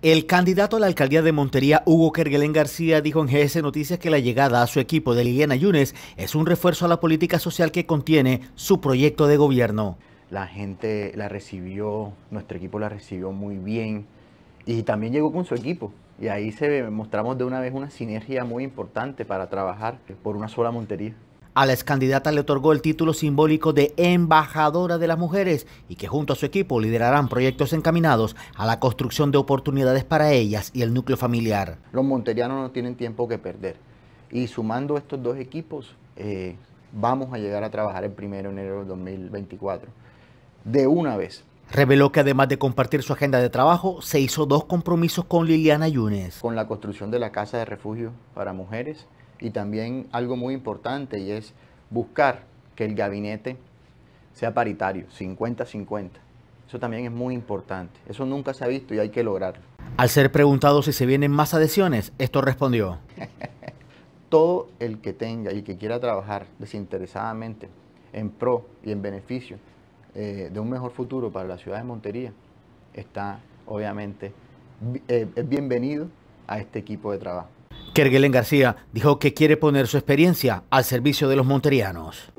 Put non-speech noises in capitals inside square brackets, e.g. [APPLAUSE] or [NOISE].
El candidato a la alcaldía de Montería, Hugo Kerguelen García, dijo en GS Noticias que la llegada a su equipo de Liliana Yunes es un refuerzo a la política social que contiene su proyecto de gobierno. La gente la recibió, nuestro equipo la recibió muy bien y también llegó con su equipo. Y ahí se mostramos de una vez una sinergia muy importante para trabajar por una sola Montería. A la candidata le otorgó el título simbólico de Embajadora de las Mujeres y que junto a su equipo liderarán proyectos encaminados a la construcción de oportunidades para ellas y el núcleo familiar. Los monterianos no tienen tiempo que perder y sumando estos dos equipos eh, vamos a llegar a trabajar el 1 de enero de 2024 de una vez. Reveló que además de compartir su agenda de trabajo, se hizo dos compromisos con Liliana Yunes. Con la construcción de la Casa de Refugio para Mujeres y también algo muy importante y es buscar que el gabinete sea paritario, 50-50. Eso también es muy importante. Eso nunca se ha visto y hay que lograrlo. Al ser preguntado si se vienen más adhesiones, esto respondió. [LAUGHS] Todo el que tenga y que quiera trabajar desinteresadamente en pro y en beneficio eh, de un mejor futuro para la ciudad de Montería está obviamente eh, bienvenido a este equipo de trabajo. Kerguelen García dijo que quiere poner su experiencia al servicio de los monterianos.